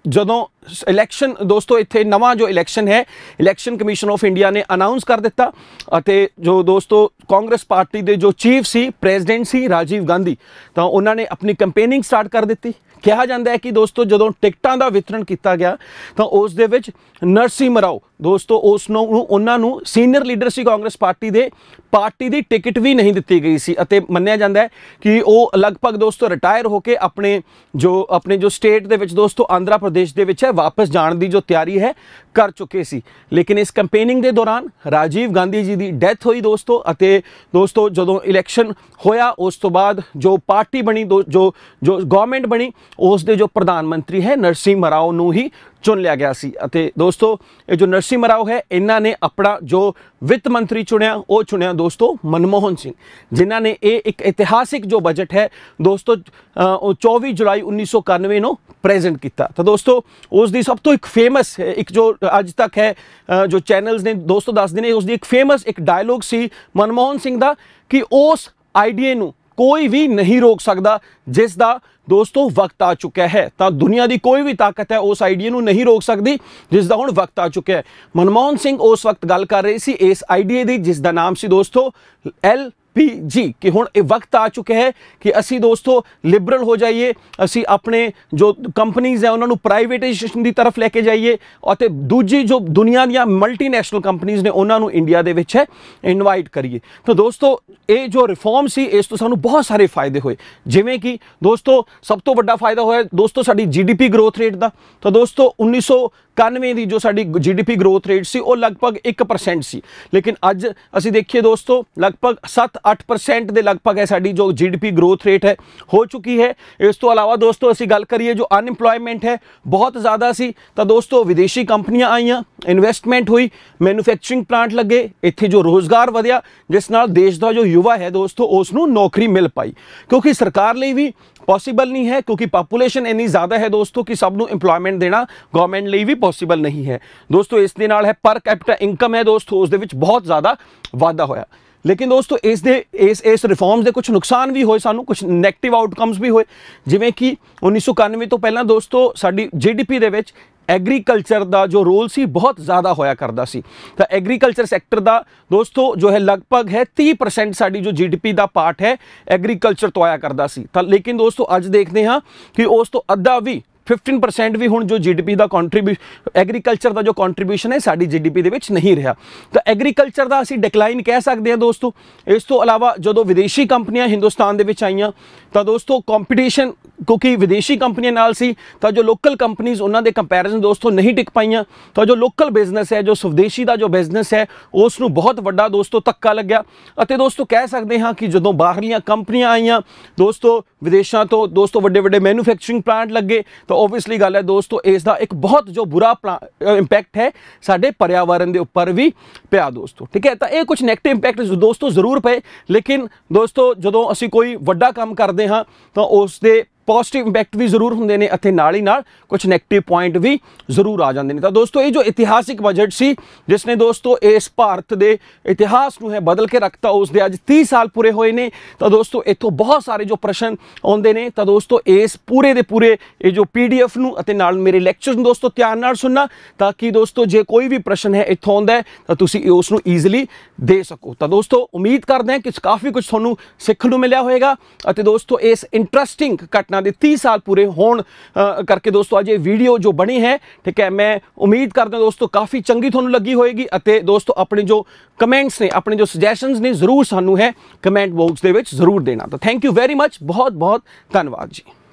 ਜਦੋਂ ਇਲੈਕਸ਼ਨ ਦੋਸਤੋ ਇੱਥੇ ਨਵਾਂ ਜੋ ਇਲੈਕਸ਼ਨ ਹੈ ਇਲੈਕਸ਼ਨ ਕਮਿਸ਼ਨ ਆਫ ਇੰਡੀਆ ਨੇ ਅਨਾਉਂਸ ਕਰ ਦਿੱਤਾ ਅਤੇ ਜੋ ਦੋਸਤੋ ਕਾਂਗਰਸ ਪਾਰਟੀ ਦੇ ਜੋ ਚੀਫ ਸੀ ਪ੍ਰੈਜ਼ੀਡੈਂਟ ਸੀ ਰਾਜੀਵ ਗਾਂਧੀ ਤਾਂ ਉਹਨਾਂ ਨੇ ਆਪਣੀ ਕੈਂਪੇਨਿੰਗ ਸਟਾਰਟ ਕਰ ਦਿੱਤੀ ਕਿਹਾ ਜਾਂਦਾ ਹੈ ਕਿ ਦੋਸਤੋ ਜਦੋਂ ਟਿਕਟਾਂ ਦਾ ਵਿਤਰਣ ਕੀਤਾ ਗਿਆ ਤਾਂ ਉਸ ਦੇ ਵਿੱਚ ਨਰਸੀ ਮਰਾਓ ਦੋਸਤੋ ਉਸ ਨੂੰ ਉਹਨਾਂ ਨੂੰ ਸੀਨੀਅਰ ਲੀਡਰ ਸੀ ਕਾਂਗਰਸ ਪਾਰਟੀ ਦੇ ਪਾਰਟੀ ਦੀ ਟਿਕਟ ਵੀ ਨਹੀਂ ਦਿੱਤੀ ਗਈ ਸੀ ਅਤੇ ਮੰਨਿਆ ਜਾਂਦਾ ਹੈ ਕਿ ਉਹ ਲਗਭਗ ਦੋਸਤੋ ਰਿਟਾਇਰ ਹੋ ਕੇ ਆਪਣੇ ਜੋ ਆਪਣੇ ਜੋ ਸਟੇਟ ਦੇ ਵਿੱਚ ਦੋਸਤੋ ਆਂਧਰਾ ਪ੍ਰਦੇਸ਼ ਦੇ ਵਿੱਚ ਹੈ ਵਾਪਸ ਜਾਣ ਦੀ ਜੋ ਤਿਆਰੀ ਹੈ ਕਰ ਚੁੱਕੇ ਸੀ ਲੇਕਿਨ ਇਸ ਕੈਂਪੇਨਿੰਗ ਦੇ ਦੌਰਾਨ ਰਾਜੀਵ ਗਾਂਧੀ ਜੀ ਦੀ ਡੈਥ ਹੋਈ ਦੋਸਤੋ ਅਤੇ ਦੋਸਤੋ ਜਦੋਂ ਇਲੈਕਸ਼ਨ ਹੋਇਆ ਉਸ ਤੋਂ ਬਾਅਦ ਜੋ ਪਾਰਟੀ ਬਣੀ ਜੋ ਜੋ ਗਵਰਨਮੈਂਟ ਬਣੀ ਉਸ ਦੇ ਜੋ ਪ੍ਰਧਾਨ ਮੰਤਰੀ ਹੈ ਨਰਸਿੰਘ ਮਰਾਓ ਨੂੰ ਹੀ ਚੁਣ ਲਿਆ ਗਿਆ ਸੀ ਅਤੇ ਦੋਸਤੋ ਇਹ ਜੋ ਨਰਸੀ ਮਰਾਓ ਹੈ ਇਹਨਾਂ ਨੇ ਆਪਣਾ ਜੋ ਵਿੱਤ ਮੰਤਰੀ ਚੁਣਿਆ ਉਹ ਚੁਣਿਆ ਦੋਸਤੋ ਮਨਮੋਹਨ ਸਿੰਘ ਜਿਨ੍ਹਾਂ ਨੇ ਇਹ ਇੱਕ ਇਤਿਹਾਸਿਕ ਜੋ ਬਜਟ ਹੈ ਦੋਸਤੋ 24 ਜੁਲਾਈ 1991 ਨੂੰ ਪ੍ਰੈਜ਼ੈਂਟ ਕੀਤਾ ਤਾਂ ਦੋਸਤੋ ਉਸ ਦੀ ਸਭ ਤੋਂ ਇੱਕ ਫੇਮਸ ਇੱਕ ਜੋ ਅੱਜ ਤੱਕ ਹੈ ਜੋ ਚੈਨਲਸ ਨੇ ਦੋਸਤੋ ਦੱਸਦੇ ਨੇ ਉਸ ਦੀ ਇੱਕ ਫੇਮਸ ਇੱਕ ਡਾਇਲੋਗ ਸੀ ਮਨਮੋਹਨ ਸਿੰਘ ਦਾ ਕਿ ਉਸ ਆਈਡੀਏ ਨੂੰ ਕੋਈ ਵੀ ਨਹੀਂ ਰੋਕ ਸਕਦਾ ਜਿਸ ਦਾ ਦੋਸਤੋ ਵਕਤ ਆ ਚੁੱਕਿਆ ਹੈ ਤਾਂ ਦੁਨੀਆ ਦੀ ਕੋਈ ਵੀ ਤਾਕਤ ਹੈ ਉਸ ਆਈਡੀਆ ਨੂੰ ਨਹੀਂ ਰੋਕ ਸਕਦੀ ਜਿਸ ਦਾ ਹੁਣ ਵਕਤ ਆ ਚੁੱਕਿਆ ਹੈ ਮਨਮੋਹਨ ਸਿੰਘ ਉਸ ਵਕਤ ਗੱਲ ਕਰ ਰਹੇ ਸੀ ਇਸ ਆਈਡੀਆ ਦੀ ਜਿਸ ਦਾ ਨਾਮ ਸੀ ਦੋਸਤੋ ਐਲ ਪੀ ਜੀ ਕਿ ਹੁਣ ਇਹ ਵਕਤ ਆ ਚੁੱਕਿਆ ਹੈ ਕਿ ਅਸੀਂ ਦੋਸਤੋ ਲਿਬਰਲ ਹੋ ਜਾਈਏ ਅਸੀਂ ਆਪਣੇ ਜੋ ਕੰਪਨੀਆਂ ਹੈ ਉਹਨਾਂ ਨੂੰ ਪ੍ਰਾਈਵੇਟਾਈਜੇਸ਼ਨ ਦੀ ਤਰਫ ਲੈ ਕੇ ਜਾਈਏ ਅਤੇ ਦੂਜੀ ਜੋ ਦੁਨੀਆ ਦੀਆਂ ਮਲਟੀਨੈਸ਼ਨਲ ਕੰਪਨੀਆਂ ਨੇ ਉਹਨਾਂ ਨੂੰ ਇੰਡੀਆ ਦੇ ਵਿੱਚ ਹੈ ਇਨਵਾਈਟ ਕਰੀਏ ਤਾਂ ਦੋਸਤੋ ਇਹ ਜੋ ਰਿਫਾਰਮ ਸੀ ਇਸ ਤੋਂ ਸਾਨੂੰ ਬਹੁਤ ਸਾਰੇ ਫਾਇਦੇ ਹੋਏ ਜਿਵੇਂ ਕਿ ਦੋਸਤੋ ਸਭ ਤੋਂ ਵੱਡਾ ਫਾਇਦਾ ਹੋਇਆ ਦੋਸਤੋ ਸਾਡੀ ਜੀਡੀਪੀ ਗਰੋਥ ਰੇਟ ਦਾ ਤਾਂ ਦੋਸਤੋ 1991 ਦੀ ਜੋ ਸਾਡੀ ਜੀਡੀਪੀ ਗਰੋਥ ਰੇਟ ਸੀ ਉਹ ਲਗਭਗ 1% ਸੀ ਲੇਕਿਨ ਅੱਜ ਅਸੀਂ ਦੇਖੀਏ ਦੋਸਤੋ ਲਗਭਗ 7 8% ਦੇ ਲਗਭਗ ਹੈ ਸਾਡੀ ਜੋ ਜੀਡੀਪੀ ਗਰੋਥ ਰੇਟ ਹੈ ਹੋ ਚੁੱਕੀ ਹੈ ਇਸ ਤੋਂ ਇਲਾਵਾ ਦੋਸਤੋ ਅਸੀਂ ਗੱਲ ਕਰੀਏ ਜੋ ਅਨਪਲੋਇਮੈਂਟ ਹੈ ਬਹੁਤ ਜ਼ਿਆਦਾ ਸੀ ਤਾਂ ਦੋਸਤੋ ਵਿਦੇਸ਼ੀ ਕੰਪਨੀਆਂ ਆਈਆਂ ਇਨਵੈਸਟਮੈਂਟ ਹੋਈ ਮੈਨੂਫੈਕਚਰਿੰਗ ਪਲਾਂਟ ਲੱਗੇ ਇੱਥੇ ਜੋ ਰੋਜ਼ਗਾਰ ਵਧਿਆ ਜਿਸ ਨਾਲ ਦੇਸ਼ ਦਾ ਜੋ ਯੁਵਾ ਹੈ ਦੋਸਤੋ ਉਸ ਨੂੰ ਨੌਕਰੀ ਮਿਲ ਪਾਈ ਕਿਉਂਕਿ ਸਰਕਾਰ ਲਈ ਵੀ ਪੋਸੀਬਲ ਨਹੀਂ ਹੈ ਕਿਉਂਕਿ ਪਾਪੂਲੇਸ਼ਨ ਇੰਨੀ ਜ਼ਿਆਦਾ ਹੈ ਦੋਸਤੋ ਕਿ ਸਭ ਨੂੰ ਇੰਪਲੋਇਮੈਂਟ ਦੇਣਾ ਗਵਰਨਮੈਂਟ ਲਈ ਵੀ ਪੋਸੀਬਲ ਨਹੀਂ ਹੈ ਦੋਸਤੋ ਇਸ ਦੇ ਨਾਲ ਹੈ ਪਰ ਕੈਪੀਟਾ ਇਨਕਮ ਹੈ ਦੋਸਤੋ ਉਸ ਦੇ ਵਿੱਚ ਬਹੁਤ ਜ਼ਿਆਦਾ ਵਾਧਾ ਹੋਇਆ ਲੇਕਿਨ ਦੋਸਤੋ ਇਸ ਦੇ ਇਸ ਇਸ ਰਿਫਾਰਮਸ ਦੇ ਕੁਝ ਨੁਕਸਾਨ ਵੀ ਹੋਏ ਸਾਨੂੰ ਕੁਝ 네ਗੇਟਿਵ ਆਊਟਕਮਸ ਵੀ ਹੋਏ ਜਿਵੇਂ ਕਿ 1991 ਤੋਂ ਪਹਿਲਾਂ ਦੋਸਤੋ ਸਾਡੀ ਜੀਡੀਪੀ ਦੇ ਵਿੱਚ ਐਗਰੀਕਲਚਰ ਦਾ ਜੋ ਰੋਲ ਸੀ ਬਹੁਤ ਜ਼ਿਆਦਾ ਹੋਇਆ ਕਰਦਾ ਸੀ ਤਾਂ ਐਗਰੀਕਲਚਰ ਸੈਕਟਰ ਦਾ ਦੋਸਤੋ ਜੋ ਹੈ ਲਗਭਗ ਹੈ 30% ਸਾਡੀ ਜੋ ਜੀਡੀਪੀ ਦਾ ਪਾਰਟ ਹੈ ਐਗਰੀਕਲਚਰ ਤੋਂ ਆਇਆ ਕਰਦਾ ਸੀ ਤਾਂ ਲੇਕਿਨ ਦੋਸਤੋ ਅੱਜ ਦੇਖਦੇ ਹਾਂ ਕਿ ਉਸ ਤੋਂ ਅੱਧਾ ਵੀ 15% ਵੀ ਹੁਣ ਜੋ ਜੀਡੀਪੀ ਦਾ ਕੰਟਰੀਬਿਊਸ਼ਨ ਐਗਰੀਕਲਚਰ ਦਾ ਜੋ ਕੰਟਰੀਬਿਊਸ਼ਨ ਹੈ ਸਾਡੀ ਜੀਡੀਪੀ ਦੇ ਵਿੱਚ ਨਹੀਂ ਰਿਹਾ ਤਾਂ ਐਗਰੀਕਲਚਰ ਦਾ ਅਸੀਂ ਡਿਕਲਾਈਨ ਕਹਿ ਸਕਦੇ ਹਾਂ ਦੋਸਤੋ ਇਸ ਤੋਂ ਇਲਾਵਾ ਜਦੋਂ ਵਿਦੇਸ਼ੀ ਕੰਪਨੀਆਂ ਹਿੰਦੁਸਤਾਨ ਦੇ ਵਿੱਚ ਆਈਆਂ ਤਾਂ ਦੋਸਤੋ ਕੰਪੀਟੀਸ਼ਨ ਕਿਉਂਕਿ ਵਿਦੇਸ਼ੀ ਕੰਪਨੀਆਂ ਨਾਲ ਸੀ ਤਾਂ ਜੋ ਲੋਕਲ ਕੰਪਨੀਆਂ ਉਹਨਾਂ ਦੇ ਕੰਪੈਰੀਸ਼ਨ ਦੋਸਤੋ ਨਹੀਂ ਟਿਕ ਪਾਈਆਂ ਤਾਂ ਜੋ ਲੋਕਲ ਬਿਜ਼ਨਸ ਹੈ ਜੋ ਸਵਦੇਸ਼ੀ ਦਾ ਜੋ ਬਿਜ਼ਨਸ ਹੈ ਉਸ ਨੂੰ ਬਹੁਤ ਵੱਡਾ ਦੋਸਤੋ ਤੱਕਾ ਲੱਗਿਆ ਅਤੇ ਦੋਸਤੋ ਕਹਿ ਸਕਦੇ ਹਾਂ ਕਿ ਜਦੋਂ ਬਾਹਰਲੀਆਂ ਕੰਪਨੀਆਂ ਆਈਆਂ ਦੋਸਤੋ ਵਿਦੇਸ਼ਾਂ ਤੋਂ ਦੋਸਤੋ ਵੱਡੇ ਵੱਡੇ ਮੈਨੂਫੈਕਚਰਿੰਗ ਪਲਾਂਟ ਲੱਗੇ ਤਾਂ ਤਾਂ ਆਬਵੀਅਸਲੀ ਗੱਲ ਹੈ ਦੋਸਤੋ ਇਸ ਦਾ ਇੱਕ ਬਹੁਤ ਜੋ ਬੁਰਾ ਇੰਪੈਕਟ ਹੈ ਸਾਡੇ ਪਰਿਆਵਰਨ ਦੇ ਉੱਪਰ ਵੀ ਪਿਆ ਦੋਸਤੋ ਠੀਕ ਹੈ ਤਾਂ ਇਹ ਕੁਝ 네ਗੇਟਿਵ ਇੰਪੈਕਟ ਦੋਸਤੋ ਜ਼ਰੂਰ ਪਏ ਲੇਕਿਨ ਦੋਸਤੋ ਜਦੋਂ ਅਸੀਂ ਕੋਈ ਵੱਡਾ ਕੰਮ ਕਰਦੇ ਹਾਂ ਤਾਂ ਉਸ ਦੇ ਪੋਜ਼ਿਟਿਵ ਇੰਪੈਕਟ ਵੀ ਜ਼ਰੂਰ ਹੁੰਦੇ ਨੇ ਅਤੇ ਨਾਲ ਹੀ ਨਾਲ ਕੁਝ ਨੈਗੇਟਿਵ ਪੁਆਇੰਟ ਵੀ ਜ਼ਰੂਰ ਆ ਜਾਂਦੇ ਨੇ ਤਾਂ ਦੋਸਤੋ ਇਹ ਜੋ ਇਤਿਹਾਸਿਕ ਬਜਟ ਸੀ ਜਿਸ ਨੇ ਦੋਸਤੋ ਇਸ ਭਾਰਤ ਦੇ ਇਤਿਹਾਸ ਨੂੰ ਹੈ ਬਦਲ ਕੇ ਰੱਖਤਾ ਉਸ ਦੇ ਅੱਜ 30 ਸਾਲ ਪੂਰੇ ਹੋਏ ਨੇ ਤਾਂ ਦੋਸਤੋ ਇੱਥੋਂ ਬਹੁਤ ਸਾਰੇ ਜੋ ਪ੍ਰਸ਼ਨ ਆਉਂਦੇ ਨੇ ਤਾਂ ਦੋਸਤੋ ਇਸ ਪੂਰੇ ਦੇ ਪੂਰੇ ਇਹ ਜੋ ਪੀਡੀਐਫ ਨੂੰ ਅਤੇ ਨਾਲ ਮੇਰੇ ਲੈਕਚਰ ਨੂੰ ਦੋਸਤੋ ਧਿਆਨ ਨਾਲ ਸੁਣਨਾ ਤਾਂ ਕਿ ਦੋਸਤੋ ਜੇ ਕੋਈ ਵੀ ਪ੍ਰਸ਼ਨ ਹੈ ਇੱਥੋਂ ਆਉਂਦਾ ਤਾਂ ਤੁਸੀਂ ਉਸ ਨੂੰ ਈਜ਼ੀਲੀ ਦੇ ਸਕੋ ਤਾਂ ਦੋਸਤੋ ਉਮੀਦ ਕਰਦੇ ਹਾਂ ਕਿ ਕਾਫੀ ਕੁਝ ਤੁਹਾਨੂੰ ਸਿੱਖਣ ਨੂੰ ਮਿਲਿਆ ਹੋਵੇਗਾ ਅਤੇ ਦੋਸਤੋ ਇਸ ਇੰਟਰਸਟਿੰਗ ਕਟ ਘਟਨਾ ਦੇ 30 ਸਾਲ ਪੂਰੇ ਹੋਣ ਕਰਕੇ ਦੋਸਤੋ ਅੱਜ ਇਹ ਵੀਡੀਓ ਜੋ ਬਣੀ ਹੈ ਠੀਕ ਹੈ ਮੈਂ ਉਮੀਦ ਕਰਦਾ ਦੋਸਤੋ ਕਾਫੀ ਚੰਗੀ ਤੁਹਾਨੂੰ ਲੱਗੀ ਹੋਏਗੀ ਅਤੇ ਦੋਸਤੋ ਆਪਣੇ ਜੋ ਕਮੈਂਟਸ ਨੇ ਆਪਣੇ ਜੋ ਸੁਜੈਸ਼ਨਸ ਨੇ ਜ਼ਰੂਰ ਸਾਨੂੰ ਹੈ ਕਮੈਂਟ ਬਾਕਸ ਦੇ ਵਿੱਚ ਜ਼ਰੂਰ ਦੇਣਾ ਤਾਂ ਥੈਂਕ ਯੂ ਵੈਰੀ ਮੱਚ ਬਹੁਤ ਬਹੁਤ ਧੰਨਵਾਦ ਜੀ